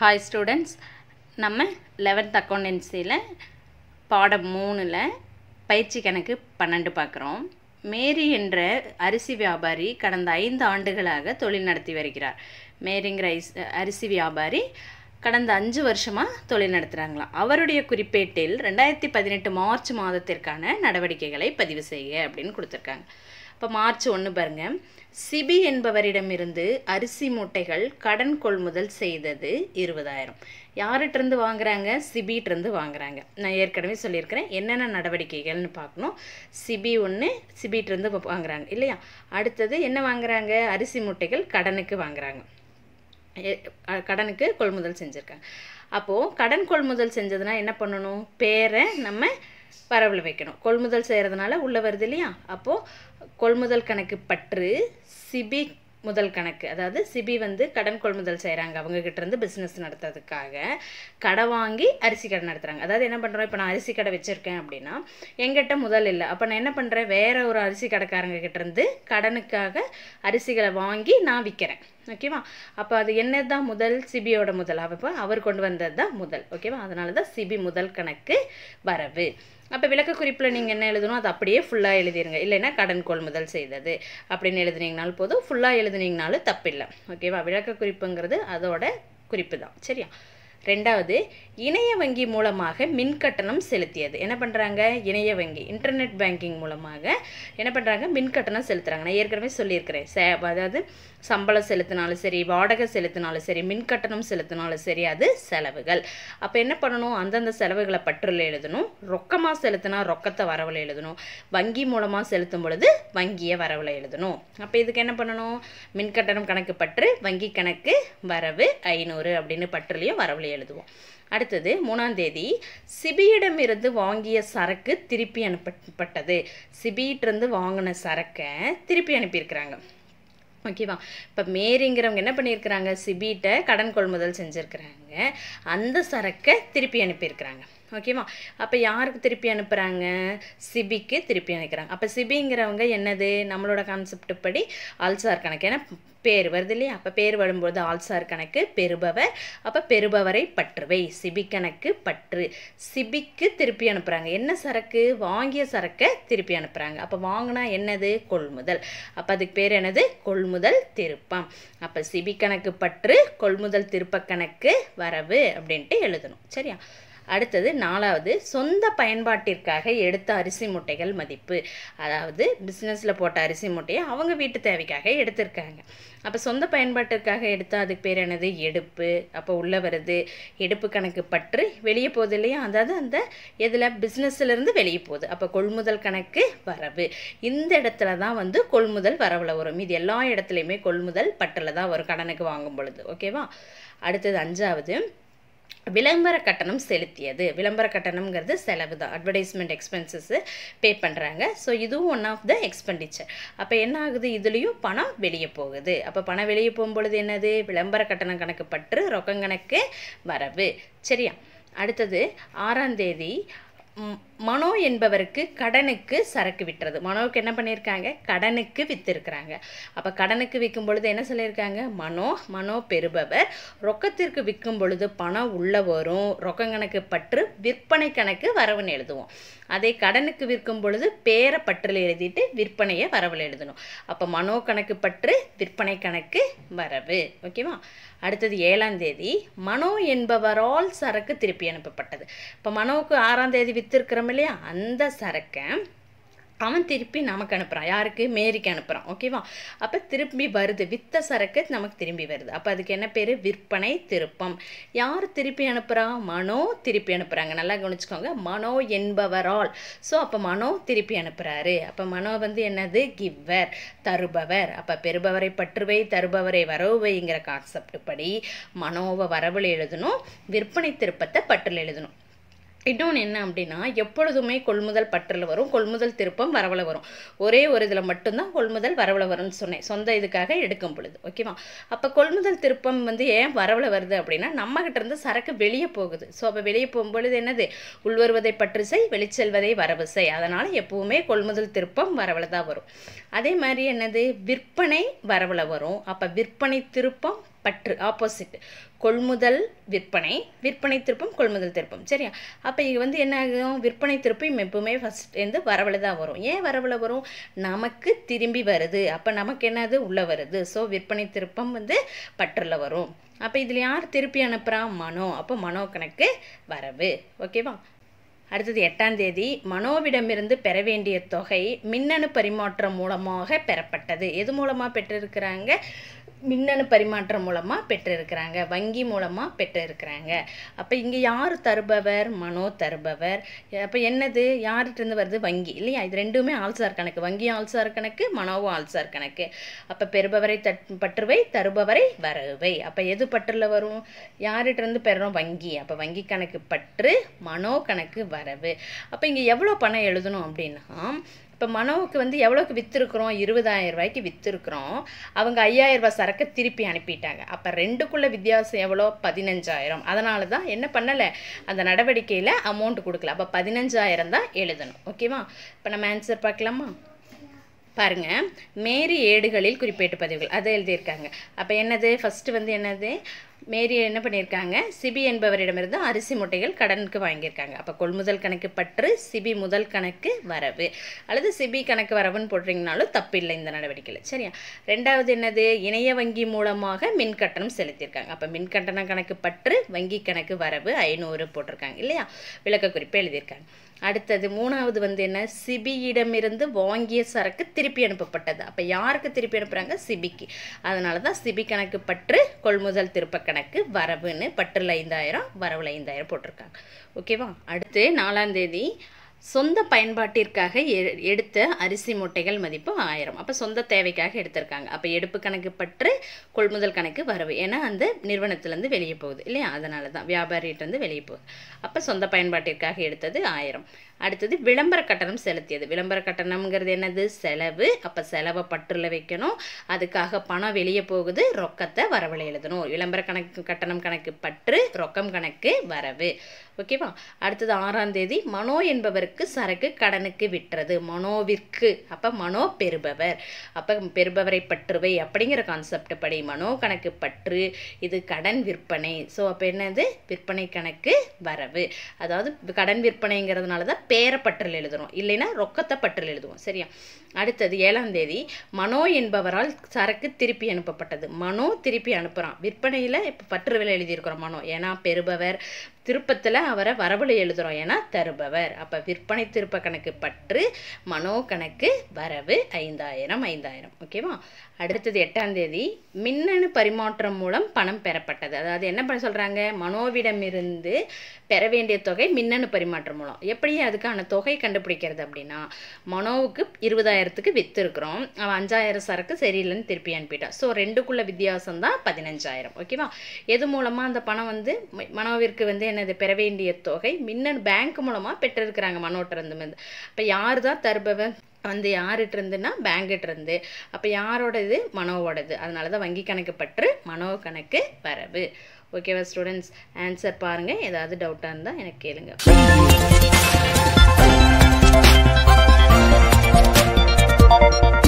hi students நம்ம eleventh அக்கௌண்டன்சியில் பாடம் மூணில் பயிற்சி கணக்கு பன்னெண்டு பார்க்குறோம் மேரி என்ற அரிசி வியாபாரி கடந்த ஐந்து ஆண்டுகளாக தொழில் நடத்தி வருகிறார் மேரிங்கிற அரிசி வியாபாரி கடந்த அஞ்சு வருஷமாக தொழில் நடத்துகிறாங்களாம் அவருடைய குறிப்பேட்டில் ரெண்டாயிரத்தி பதினெட்டு மார்ச் மாதத்திற்கான நடவடிக்கைகளை பதிவு செய்ய அப்படின்னு கொடுத்துருக்காங்க இப்போ மார்ச் ஒன்று பாருங்க சிபி என்பவரிடமிருந்து அரிசி மூட்டைகள் கடன் கொள்முதல் செய்தது இருபதாயிரம் யார்கிட்டருந்து வாங்குறாங்க சிபிகிட்டருந்து வாங்குறாங்க நான் ஏற்கனவே சொல்லியிருக்கிறேன் என்னென்ன நடவடிக்கைகள்னு பார்க்கணும் சிபி ஒன்று சிபிகிட்டருந்து வாங்குறாங்க இல்லையா அடுத்தது என்ன வாங்குறாங்க அரிசி மூட்டைகள் கடனுக்கு வாங்குறாங்க கடனுக்கு கொள்முதல் செஞ்சுருக்காங்க அப்போது கடன் கொள்முதல் செஞ்சதுன்னா என்ன பண்ணணும் பேரை நம்ம வரவில் வைக்கணும் கொள்முதல் செய்கிறதுனால உள்ளே வருது இல்லையா அப்போது கொள்முதல் கணக்கு பற்று சிபி முதல் கணக்கு அதாவது சிபி வந்து கடன் கொள்முதல் செய்கிறாங்க அவங்கக்கிட்ட இருந்து பிஸ்னஸ் நடத்துறதுக்காக கடை வாங்கி அரிசி கடை நடத்துகிறாங்க அதாவது என்ன பண்ணுறோம் இப்போ நான் அரிசி கடை வச்சுருக்கேன் அப்படின்னா எங்கிட்ட முதல் இல்லை அப்போ நான் என்ன பண்ணுறேன் வேறு ஒரு அரிசி கடைக்காரங்க கிட்டேருந்து கடனுக்காக அரிசிகளை வாங்கி நான் விற்கிறேன் ஓகேவா அப்போ அது என்ன தான் முதல் சிபியோட முதல் அப்போ அவர் கொண்டு வந்தது தான் முதல் ஓகேவா அதனால தான் சிபி முதல் கணக்கு வரவு அப்போ விளக்க குறிப்பில் நீங்கள் என்ன எழுதணும் அது அப்படியே ஃபுல்லாக எழுதிருங்க இல்லைன்னா கடன் கொள்முதல் செய்தது அப்படின்னு எழுதுனீங்கனாலும் போதும் ஃபுல்லாக எழுதுனீங்கனாலும் தப்பில்லை ஓகேவா விளக்க குறிப்புங்கிறது அதோட குறிப்பு தான் சரியா ரெண்டாவது இணைய வங்கி மூலமாக மின் கட்டணம் செலுத்தியது என்ன பண்ணுறாங்க இணைய வங்கி இன்டர்நெட் பேங்கிங் மூலமாக என்ன பண்ணுறாங்க மின் கட்டணம் செலுத்துகிறாங்க நான் ஏற்கனவே சொல்லியிருக்கிறேன் சே அதாவது சம்பளம் செலுத்தினாலும் சரி வாடகை செலுத்தினாலும் சரி மின் கட்டணம் செலுத்தினாலும் சரி அது செலவுகள் அப்போ என்ன பண்ணணும் அந்தந்த செலவுகளை பற்றில் எழுதணும் ரொக்கமாக செலுத்தினா ரொக்கத்தை வரவில் எழுதணும் வங்கி மூலமாக செலுத்தும் பொழுது வங்கியை வரவில் எழுதணும் அப்போ இதுக்கு என்ன பண்ணணும் மின் கட்டணம் கணக்கு பற்று வங்கி கணக்கு வரவு ஐநூறு அப்படின்னு பற்றுலையும் வரவில் எழுதுவோம் அடுத்தது மூணாம் தேதி சிபியிடமிருந்து வாங்கிய சரக்கு திருப்பி அனுப்பப்பட்டது சிபியிட்டிருந்து வாங்கின சரக்கை திருப்பி அனுப்பியிருக்கிறாங்க ஓகேவா இப்போ மேரிங்கிறவங்க என்ன பண்ணியிருக்கிறாங்க சிபிட்ட கடன் கொள்முதல் செஞ்சுருக்கிறாங்க அந்த சரக்கை திருப்பி அனுப்பியிருக்கிறாங்க ஓகேவா அப்போ யாருக்கு திருப்பி அனுப்புகிறாங்க சிபிக்கு திருப்பி அனுப்புகிறாங்க அப்போ சிபிங்கிறவங்க என்னது நம்மளோட கான்செப்ட் படி ஆல்சார் கணக்கு ஏன்னா பேர் வருது இல்லையா அப்போ பேர் வரும்போது ஆல்சார் கணக்கு பெறுபவர் அப்போ பெறுபவரை பற்றுவை சிபி கணக்கு பற்று சிபிக்கு திருப்பி அனுப்புகிறாங்க என்ன சரக்கு வாங்கிய சரக்கை திருப்பி அனுப்புகிறாங்க அப்போ வாங்கினா என்னது கொள்முதல் அப்போ அதுக்கு பேர் என்னது கொள்முதல் திருப்பம் அப்போ சிபி கணக்கு பற்று கொள்முதல் திருப்ப கணக்கு வரவு அப்படின்ட்டு எழுதணும் சரியா அடுத்தது நாலாவது சொந்த பயன்பாட்டிற்காக எடுத்த அரிசி முட்டைகள் மதிப்பு அதாவது பிஸ்னஸில் போட்ட அரிசி மூட்டையை அவங்க வீட்டு தேவைக்காக எடுத்திருக்காங்க அப்போ சொந்த பயன்பாட்டிற்காக எடுத்தால் அதுக்கு பேர் என்னது எடுப்பு அப்போ உள்ளே வருது எடுப்பு கணக்கு பற்று வெளியே போகுது இல்லையா அதாவது அந்த இதில் பிஸ்னஸ்லேருந்து வெளியே போகுது அப்போ கொள்முதல் கணக்கு வரவு இந்த இடத்துல தான் வந்து கொள்முதல் வரவில் வரும் இது எல்லா இடத்துலையுமே கொள்முதல் பற்றில் தான் வரும் கடனுக்கு வாங்கும் பொழுது ஓகேவா அடுத்தது அஞ்சாவது விளம்பர கட்டணம் செலுத்தியது விளம்பர கட்டணம்ங்கிறது செலவு தான் அட்வர்டைஸ்மெண்ட் எக்ஸ்பென்சஸ்ஸு பே பண்ணுறாங்க ஸோ இதுவும் ஒன் ஆஃப் த எக்ஸ்பெண்டிச்சர் அப்போ என்ன ஆகுது இதுலேயும் பணம் வெளியே போகுது அப்போ பணம் வெளியே போகும்பொழுது என்னது விளம்பர கட்டணம் கணக்கு பற்று ரொக்கம் கணக்கு வரவு சரியா அடுத்தது ஆறாம் தேதி மனோ என்பவருக்கு கடனுக்கு சரக்கு விட்டுறது மனோவுக்கு என்ன பண்ணியிருக்காங்க கடனுக்கு விற்றுருக்குறாங்க அப்போ கடனுக்கு விற்கும் பொழுது என்ன சொல்லியிருக்காங்க மனோ மனோ பெறுபவர் ரொக்கத்திற்கு விற்கும் பொழுது பணம் உள்ளே வரும் ரொக்க கணக்கு பற்று விற்பனை கணக்கு வரவுன்னு எழுதுவோம் அதே கடனுக்கு விற்கும் பொழுது பேரை பற்றில் எழுதிட்டு விற்பனையை வரவில் எழுதணும் அப்போ மனோ கணக்கு பற்று விற்பனை கணக்கு வரவு ஓகேவா அடுத்தது ஏழாம் தேதி மனோ என்பவரால் சரக்கு திருப்பி அனுப்பப்பட்டது இப்போ மனோவுக்கு ஆறாம் தேதி வித் எடுத்திருக்கிறோம் இல்லையா அந்த சரக்கை அவன் திருப்பி நமக்கு அனுப்புகிறான் யாருக்கு மேரிக்கு அனுப்புகிறான் ஓகேவா அப்போ திரும்பி வருது வித்த சரக்கு நமக்கு திரும்பி வருது அப்போ அதுக்கு என்ன பேர் விற்பனை திருப்பம் யார் திருப்பி அனுப்புகிறா மனோ திருப்பி அனுப்புகிறாங்க நல்லா கவனிச்சுக்கோங்க மனோ என்பவரால் ஸோ அப்போ மனோ திருப்பி அனுப்புகிறாரு அப்போ மனோ வந்து என்னது கிவ்வர் தருபவர் அப்போ பெறுபவரை பற்றுவை தருபவரை வரவுவைங்கிற கான்செப்ட் படி மனோவை வரவில் எழுதணும் விற்பனை திருப்பத்தை பற்றில் எழுதணும் இன்னொன்று என்ன அப்படின்னா எப்பொழுதுமே கொள்முதல் பற்றில் வரும் கொள்முதல் திருப்பம் வரவில் வரும் ஒரே ஒரு இதில் மட்டும்தான் கொள்முதல் வரவில் வரும்னு சொன்னேன் சொந்த இதுக்காக எடுக்கும் பொழுது ஓகேவா அப்போ கொள்முதல் திருப்பம் வந்து ஏன் வரவில் வருது அப்படின்னா நம்மக்கிட்ட இருந்து சரக்கு வெளியே போகுது ஸோ அப்போ வெளியே போகும்பொழுது என்னது உள்வருவதை பற்று செய் வெளிச்செல்வதை வரவு செய் அதனால் எப்போவுமே கொள்முதல் திருப்பம் வரவில் தான் வரும் அதே மாதிரி என்னது விற்பனை வரவில் வரும் அப்போ விற்பனை திருப்பம் பற்று ஆப்போசிட் கொள்முதல் விற்பனை விற்பனை திருப்பம் கொள்முதல் திருப்பம் சரியா அப்போ இது வந்து என்ன ஆகும் விற்பனை திருப்பம் எப்பவுமே ஃபஸ்ட் வந்து வரவில் தான் வரும் ஏன் வரவில் வரும் நமக்கு திரும்பி வருது அப்போ நமக்கு என்னது உள்ளே வருது ஸோ விற்பனை திருப்பம் வந்து பற்றில் வரும் அப்போ இதில் யார் திருப்பி அனுப்புகிறா மனோ அப்போ மனோ கணக்கு வரவு ஓகேவா அடுத்தது எட்டாம் தேதி மனோவிடமிருந்து பெற வேண்டிய தொகை மின்னணு பரிமாற்றம் மூலமாக பெறப்பட்டது எது மூலமாக பெற்றிருக்கிறாங்க மின்னணு பரிமாற்றம் மூலமாக பெற்றிருக்கிறாங்க வங்கி மூலமாக பெற்றிருக்கிறாங்க அப்போ இங்கே யார் தருபவர் மனோ தருபவர் அப்போ என்னது யார்கிட்டருந்து வருது வங்கி இல்லையா இது ரெண்டுமே ஆல்சார் கணக்கு வங்கி ஆல்சார் கணக்கு மனோவும் ஆல்சார் கணக்கு அப்போ பெறுபவரை தட் பற்றுவை தருபவரை வரவை அப்போ எது பற்றுல வரும் யார்கிட்டருந்து பெறுறோம் வங்கி அப்போ வங்கி கணக்கு பற்று மனோ கணக்கு வரவு அப்போ இங்கே எவ்வளோ பணம் எழுதணும் அப்படின்னா இப்போ மனோவுக்கு வந்து எவ்வளோக்கு விற்றுருக்குறோம் இருபதாயிரம் ரூபாய்க்கு விற்றுருக்குறோம் அவங்க ஐயாயிரம் ரூபாய் சரக்கை திருப்பி அனுப்பிட்டாங்க அப்போ ரெண்டுக்குள்ளே வித்தியாசம் எவ்வளோ பதினஞ்சாயிரம் அதனால தான் என்ன பண்ணலை அந்த நடவடிக்கையில் அமௌண்ட் கொடுக்கல அப்போ பதினஞ்சாயிரம் தான் எழுதணும் ஓகேவா இப்போ நம்ம ஆன்சர் பார்க்கலாமா பாருங்க மேரி ஏடுகளில் குறிப்பேட்டு பதிவுகள் அதை எழுதியிருக்காங்க அப்போ என்னது ஃபஸ்ட்டு வந்து என்னது மேரி என்ன பண்ணியிருக்காங்க சிபி என்பவரிடமிருந்து அரிசி முட்டைகள் கடனுக்கு வாங்கியிருக்காங்க அப்போ கொள்முதல் கணக்கு பற்று சிபி முதல் கணக்கு வரவு அல்லது சிபி கணக்கு வரவுன்னு போடுறீங்கனாலும் தப்பில்லை இந்த நடவடிக்கையில் சரியா ரெண்டாவது என்னது இணைய வங்கி மூலமாக மின் கட்டணம் செலுத்தியிருக்காங்க அப்போ மின் கட்டண கணக்கு பற்று வங்கி கணக்கு வரவு ஐநூறு போட்டிருக்காங்க இல்லையா விளக்க குறிப்பு எழுதியிருக்காங்க அடுத்தது மூணாவது வந்து என்ன சிபியிடமிருந்து வாங்கிய சரக்கு திருப்பி அனுப்பப்பட்டது அப்போ யாருக்கு திருப்பி அனுப்புகிறாங்க சிபிக்கு அதனால தான் சிபி கணக்கு பற்று கொள்முதல் திருப்ப கணக்கு வரவுன்னு பட்டுல ஐந்தாயிரம் வரவில் ஐந்தாயிரம் போட்டிருக்காங்க ஓகேவா அடுத்து தேதி சொந்த பயன்பாட்டிற்காக எடுத்த அரிசி மூட்டைகள் மதிப்பு ஆயிரம் அப்போ சொந்த தேவைக்காக எடுத்திருக்காங்க அப்போ எடுப்பு கணக்கு பற்று கொள்முதல் கணக்கு வரவு ஏன்னா அந்த நிறுவனத்துலேருந்து வெளியே போகுது இல்லையா அதனால தான் வியாபாரிகிட்டேருந்து வெளியே போகுது அப்போ சொந்த பயன்பாட்டிற்காக எடுத்தது ஆயிரம் அடுத்தது விளம்பர கட்டணம் செலுத்தியது விளம்பர கட்டணம்ங்கிறது என்னது செலவு அப்போ செலவை பற்றுல வைக்கணும் அதுக்காக பணம் வெளியே போகுது ரொக்கத்தை வரவில் எழுதணும் விளம்பர கணக்கு கட்டணம் கணக்கு பற்று ரொக்கம் கணக்கு வரவு ஓகேவா அடுத்தது ஆறாம் தேதி மனோ என்பவருக்கு சரக்கு கடனுக்கு விட்டுறது மனோவிற்கு அப்போ மனோ பெறுபவர் அப்போ பெறுபவரை பற்றுவை அப்படிங்கிற கான்செப்ட் படி மனோ கணக்கு பற்று இது கடன் விற்பனை ஸோ அப்போ என்னது விற்பனை கணக்கு வரவு அதாவது கடன் விற்பனைங்கிறதுனால தான் பேரப்பற்றல் எழுதுகிறோம் இல்லைன்னா ரொக்கத்தை பற்றல் எழுதுவோம் சரியா அடுத்தது ஏழாம் தேதி மனோ என்பவரால் சரக்கு திருப்பி அனுப்பப்பட்டது மனோ திருப்பி அனுப்புகிறான் விற்பனையில் இப்போ பற்று விலை எழுதியிருக்கிறோம் மனோ ஏன்னா பெறுபவர் திருப்பத்தில் அவரை வரவில் எழுதுகிறோம் ஏன்னா தருபவர் அப்போ விற்பனை திருப்ப கணக்கு பற்று மனோ கணக்கு வரவு ஐந்தாயிரம் ஐந்தாயிரம் ஓகேவா அடுத்தது எட்டாம் தேதி மின்னணு பரிமாற்றம் மூலம் பணம் பெறப்பட்டது அதாவது என்ன பண்ண சொல்கிறாங்க மனோவிடமிருந்து பெற வேண்டிய தொகை மின்னணு பரிமாற்றம் மூலம் எப்படி அதுக்கான தொகை கண்டுபிடிக்கிறது அப்படின்னா மனோவுக்கு இருபதாயிரத்துக்கு விற்றுருக்குறோம் அவன் அஞ்சாயிரம் சரக்கு சரியில்லைன்னு திருப்பி அனுப்பிட்டான் ஸோ ரெண்டுக்குள்ள வித்தியாசம் தான் பதினஞ்சாயிரம் ஓகேவா எது மூலமாக அந்த பணம் வந்து மனோவிற்கு வந்து என்ன எனது பெற வேண்டிய தொகை மின்னணு பேங்க் மூலமாக பெற்றிருக்கிறாங்க மனோட்டருந்து வந்து இப்போ யார் தான் தருபவன் வந்து யார்கிட்ட இருந்துன்னா பேங்கிட்ட இருந்து அப்போ யாரோட இது மனோவோடது அதனால தான் வங்கி கணக்கு பற்று மனோ கணக்கு வரவு ஓகேவா ஸ்டூடெண்ட்ஸ் ஆன்சர் பாருங்கள் ஏதாவது டவுட்டாக இருந்தால் எனக்கு கேளுங்கள்